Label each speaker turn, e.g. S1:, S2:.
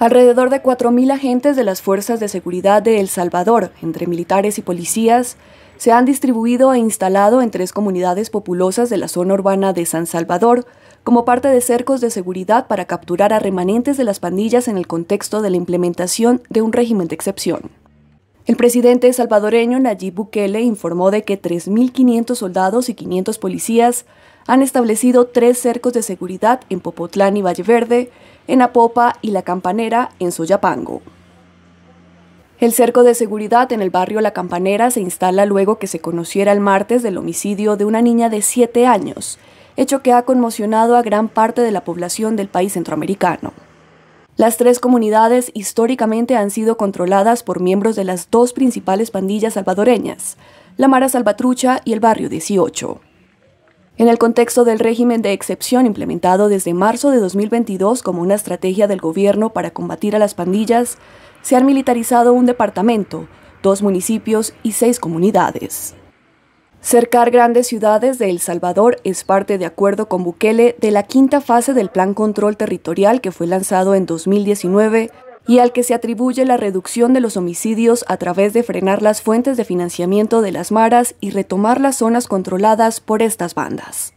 S1: Alrededor de 4.000 agentes de las fuerzas de seguridad de El Salvador, entre militares y policías, se han distribuido e instalado en tres comunidades populosas de la zona urbana de San Salvador como parte de cercos de seguridad para capturar a remanentes de las pandillas en el contexto de la implementación de un régimen de excepción. El presidente salvadoreño Nayib Bukele informó de que 3.500 soldados y 500 policías han establecido tres cercos de seguridad en Popotlán y Valle Verde en Apopa y La Campanera en Soyapango. El cerco de seguridad en el barrio La Campanera se instala luego que se conociera el martes del homicidio de una niña de 7 años, hecho que ha conmocionado a gran parte de la población del país centroamericano. Las tres comunidades históricamente han sido controladas por miembros de las dos principales pandillas salvadoreñas, la Mara Salvatrucha y el Barrio 18. En el contexto del régimen de excepción implementado desde marzo de 2022 como una estrategia del gobierno para combatir a las pandillas, se han militarizado un departamento, dos municipios y seis comunidades. Cercar grandes ciudades de El Salvador es parte, de acuerdo con Bukele, de la quinta fase del Plan Control Territorial que fue lanzado en 2019 y al que se atribuye la reducción de los homicidios a través de frenar las fuentes de financiamiento de las maras y retomar las zonas controladas por estas bandas.